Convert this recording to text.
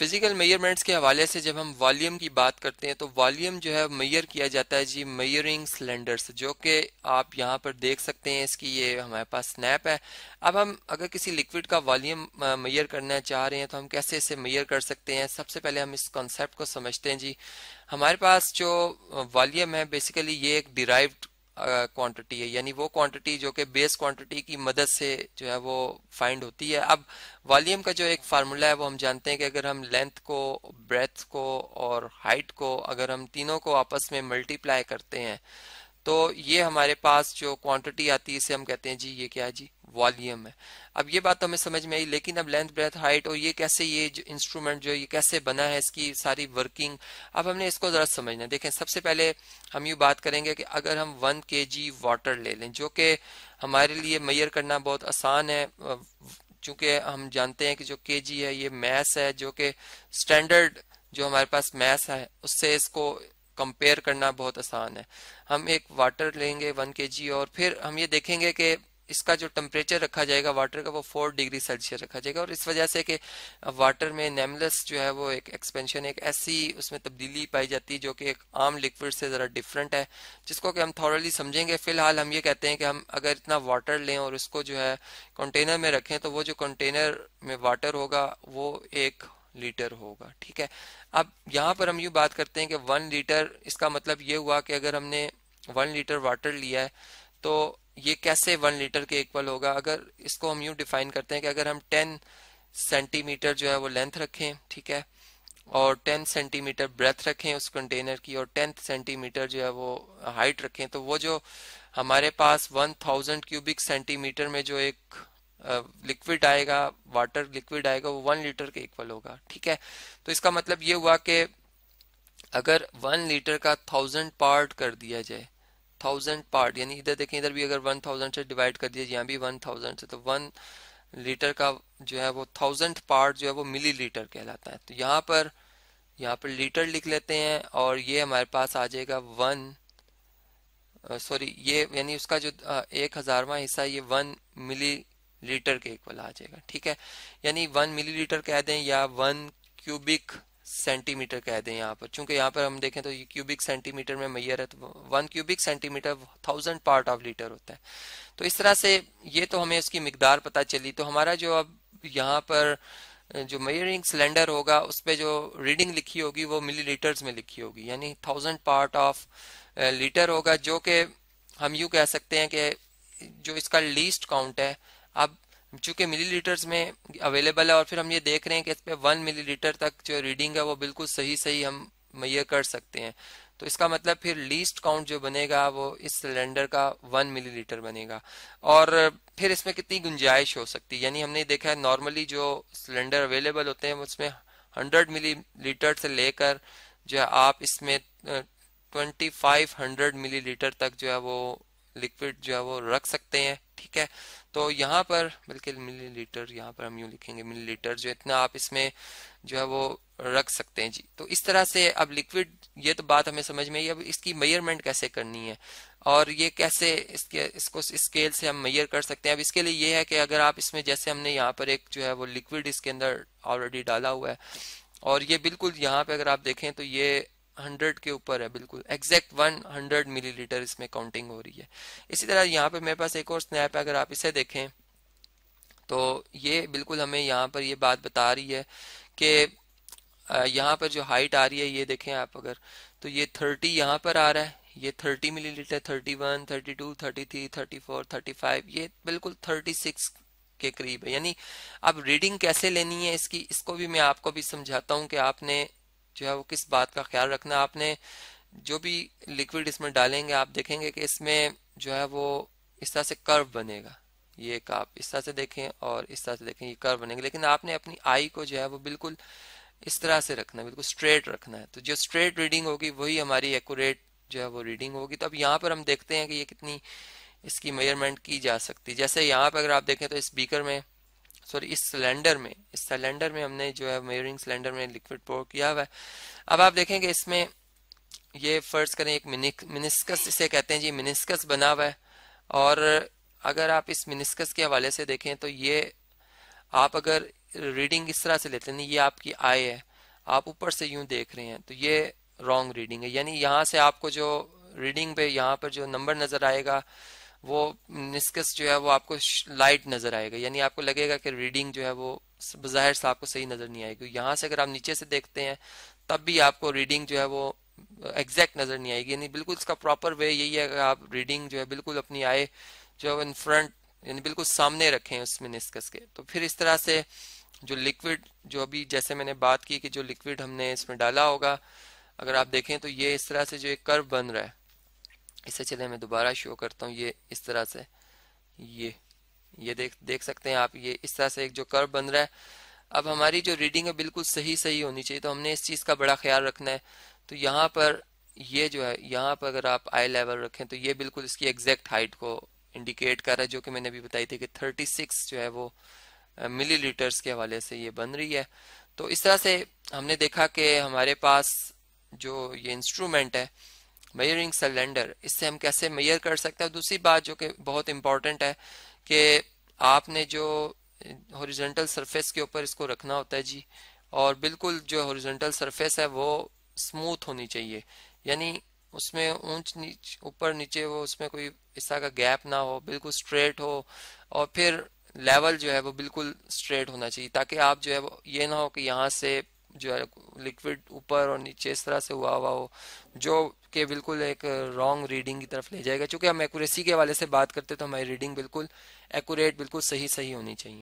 physical measurements के हवाले से जब हम वॉल्यूम की बात करते हैं तो वॉल्यूम जो है मैयर किया जाता है जी मयरिंग सिलेंडर्स जो कि आप यहाँ पर देख सकते हैं इसकी ये हमारे पास स्नैप है अब हम अगर किसी लिक्विड का वॉल्यूम मैयर करना चाह रहे हैं तो हम कैसे इसे मैयर कर सकते हैं सबसे पहले हम इस कॉन्सेप्ट को समझते हैं जी हमारे पास जो वॉल्यूम है बेसिकली ये एक डिराइव्ड क्वांटिटी है यानी वो क्वांटिटी जो कि बेस क्वांटिटी की मदद से जो है वो फाइंड होती है अब वॉल्यूम का जो एक फार्मूला है वो हम जानते हैं कि अगर हम लेंथ को ब्रेथ को और हाइट को अगर हम तीनों को आपस में मल्टीप्लाई करते हैं तो ये हमारे पास जो क्वांटिटी आती है इसे हम कहते हैं जी ये क्या है जी वॉल्यूम है अब ये बात तो हमें समझ में आई लेकिन अब लेंथ ब्रेथ हाइट और ये कैसे ये जो इंस्ट्रूमेंट जो ये कैसे बना है इसकी सारी वर्किंग अब हमने इसको जरा समझना है देखें सबसे पहले हम ये बात करेंगे कि अगर हम वन के जी वाटर ले लें जो कि हमारे लिए मैयर करना बहुत आसान है चूंकि हम जानते हैं कि जो के जी है ये मैस है जो कि स्टैंडर्ड जो हमारे पास मैस है उससे इसको कंपेयर करना बहुत आसान है हम एक वाटर लेंगे वन के जी और फिर हम ये देखेंगे कि इसका जो टेम्परेचर रखा जाएगा वाटर का वो फोर डिग्री सेल्सियस रखा जाएगा और इस वजह से कि वाटर में नेमलेस जो है वो एक एक्सपेंशन एक ऐसी उसमें तब्दीली पाई जाती है जो कि एक आम लिक्विड से ज़रा डिफरेंट है जिसको कि हम थॉरली समझेंगे फिलहाल हम ये कहते हैं कि हम अगर इतना वाटर लें और उसको जो है कंटेनर में रखें तो वो जो कंटेनर में वाटर होगा वो एक लीटर होगा ठीक है अब यहाँ पर हम यू बात करते हैं कि वन लीटर इसका मतलब ये हुआ कि अगर हमने वन लीटर वाटर लिया है तो ये कैसे वन लीटर के इक्वल होगा अगर इसको हम यू डिफाइन करते हैं कि अगर हम टेन सेंटीमीटर जो है वो लेंथ रखें ठीक है और टेन सेंटीमीटर ब्रेथ रखें उस कंटेनर की और टेन सेंटीमीटर जो है वो हाइट रखें तो वो जो हमारे पास वन थाउजेंड क्यूबिक सेंटीमीटर में जो एक लिक्विड आएगा वाटर लिक्विड आएगा वो वन लीटर के इक्वल होगा ठीक है तो इसका मतलब ये हुआ कि अगर वन लीटर का थाउजेंड पार्ट कर दिया जाए थाउजेंड पार्ट यानी इधर देखें इधर भी अगर वन थाउजेंड से डिवाइड कर दिया यहाँ भी वन थाउजेंड से तो वन लीटर का जो है वो थाउजेंड पार्ट जो है वो मिली लीटर कहलाता है तो यहाँ पर यहाँ पर लीटर लिख लेते हैं और ये हमारे पास आ जाएगा वन सॉरी ये यानी उसका जो एक हज़ारवा हिस्सा ये वन मिली लीटर के इक्वल आ जाएगा ठीक है यानी वन मिली लीटर कह दें या वन क्यूबिक सेंटीमीटर कह दें यहाँ पर चूंकि यहाँ पर हम देखें तो ये क्यूबिक सेंटीमीटर में मैयर है तो one cubic centimetre thousand part of litre होता है तो इस तरह से ये तो हमें उसकी मकदार पता चली तो हमारा जो अब यहाँ पर जो मेयरिंग सिलेंडर होगा उस पर जो रीडिंग लिखी होगी वो मिली लीटर्स में लिखी होगी यानी थाउजेंड पार्ट ऑफ लीटर होगा जो कि हम यू कह सकते हैं कि जो इसका लीस्ट काउंट है अब चूंकि मिलीलीटर्स में अवेलेबल है और फिर हम ये देख रहे हैं कि इस पर वन मिली तक जो रीडिंग है वो बिल्कुल सही सही हम मैया कर सकते हैं तो इसका मतलब फिर लीस्ट काउंट जो बनेगा वो इस सिलेंडर का वन मिलीलीटर बनेगा और फिर इसमें कितनी गुंजाइश हो सकती है यानी हमने देखा है नॉर्मली जो सिलेंडर अवेलेबल होते हैं उसमें हंड्रेड मिलीलीटर से लेकर जो है आप इसमें ट्वेंटी फाइव हंड्रेड मिलीलीटर तक जो है वो लिक्विड जो है वो रख सकते हैं ठीक है तो यहाँ पर बल्कि मिली लीटर यहाँ पर हम यूँ लिखेंगे मिली लीटर जो इतना आप इसमें जो है वो रख सकते हैं जी तो इस तरह से अब लिक्विड ये तो बात हमें समझ में आई अब इसकी मेयरमेंट कैसे करनी है और ये कैसे इसके इसको स्केल से हम मेयर कर सकते हैं अब इसके लिए ये है कि अगर आप इसमें जैसे हमने यहाँ पर एक जो है वो लिक्विड इसके अंदर ऑलरेडी डाला हुआ है और ये बिल्कुल यहाँ पे अगर आप देखें तो ये हंड्रेड के ऊपर है बिल्कुल एग्जैक्ट वन हंड्रेड मिलीलीटर इसमें काउंटिंग हो रही है इसी तरह यहाँ पे मेरे पास एक और स्नैप है अगर आप इसे देखें तो ये बिल्कुल हमें यहाँ पर ये बात बता रही है कि यहाँ पर जो हाइट आ रही है ये देखें आप अगर तो ये थर्टी यहाँ पर आ रहा है ये 30 मिलीलीटर 31, 32, 33, 34, 35 ये बिल्कुल 36 के करीब है यानी अब रीडिंग कैसे लेनी है इसकी इसको भी मैं आपको भी समझाता हूँ कि आपने जो है वो किस बात का ख्याल रखना आपने जो भी लिक्विड इसमें डालेंगे आप देखेंगे कि इसमें जो है वो इस तरह से कर्व बनेगा ये एक आप इस तरह से देखें और इस तरह से देखें ये कर्व बनेंगे लेकिन आपने अपनी आई को जो है वो बिल्कुल इस तरह से रखना है बिल्कुल स्ट्रेट रखना है तो जो स्ट्रेट रीडिंग होगी वही हमारी एक्यूरेट जो है वो रीडिंग होगी तो अब यहाँ पर हम देखते हैं कि ये कितनी इसकी मेजरमेंट की जा सकती है जैसे यहाँ पर अगर आप देखें तो इस बीकर में सॉरी इस सिलेंडर में इस सिलेंडर में हमने जो है मेयरिंग सिलेंडर में लिक्विड पोर किया हुआ है अब आप देखेंगे इसमें ये फर्ज करें एक मिनिस्कस इसे कहते हैं जी मिनिस्कस बना हुआ है और अगर आप इस मिनिस्कस के हवाले से देखें तो ये आप अगर रीडिंग इस तरह से लेते हैं ये आपकी आय है आप ऊपर से यूं देख रहे हैं तो ये रॉन्ग रीडिंग है यानी यहाँ से आपको जो रीडिंग पे यहाँ पर जो नंबर नज़र आएगा वो निस्कस जो है वो आपको लाइट नजर आएगा यानी आपको लगेगा कि रीडिंग जो है वो बाहर से आपको सही नजर नहीं आएगी यहाँ से अगर आप नीचे से देखते हैं तब भी आपको रीडिंग जो है वो एग्जैक्ट नजर नहीं आएगी यानी बिल्कुल इसका प्रॉपर वे यही है कि आप रीडिंग जो है बिल्कुल अपनी आए जो है इन फ्रंट यानी बिल्कुल सामने रखें उसमें निस्कस के तो फिर इस तरह से जो लिक्विड जो अभी जैसे मैंने बात की कि जो लिक्विड हमने इसमें डाला होगा अगर आप देखें तो ये इस तरह से जो एक कर्व बन रहा है इसे चले मैं दोबारा शो करता हूँ ये इस तरह से ये ये देख देख सकते हैं आप ये इस तरह से एक जो कर्व बन रहा है अब हमारी जो रीडिंग है बिल्कुल सही सही होनी चाहिए तो हमने इस चीज़ का बड़ा ख्याल रखना है तो यहाँ पर ये जो है यहाँ पर अगर आप आई लेवल रखें तो ये बिल्कुल इसकी एग्जैक्ट हाइट को इंडिकेट कर रहा है जो कि मैंने अभी बताई थी कि 36 जो है वो मिली के हवाले से ये बन रही है तो इस तरह से हमने देखा कि हमारे पास जो ये इंस्ट्रूमेंट है मेयरिंग सिलेंडर इससे हम कैसे मेयर कर सकते हैं दूसरी बात जो कि बहुत इंपॉर्टेंट है कि आपने जो हॉरिजेंटल सरफेस के ऊपर इसको रखना होता है जी और बिल्कुल जो हॉरिजेंटल सरफेस है वो स्मूथ होनी चाहिए यानी उसमें ऊंच नीच ऊपर नीचे वो उसमें कोई हिस्सा का गैप ना हो बिल्कुल स्ट्रेट हो और फिर लेवल जो है वो बिल्कुल स्ट्रेट होना चाहिए ताकि आप जो है वो ये ना हो कि यहाँ से जो है लिक्विड ऊपर और नीचे इस तरह से हुआ हुआ हो जो कि बिल्कुल एक रॉन्ग रीडिंग की तरफ ले जाएगा क्योंकि हम एक्यूरेसी के हवाले से बात करते तो हमारी रीडिंग बिल्कुल एक्यूरेट बिल्कुल सही सही होनी चाहिए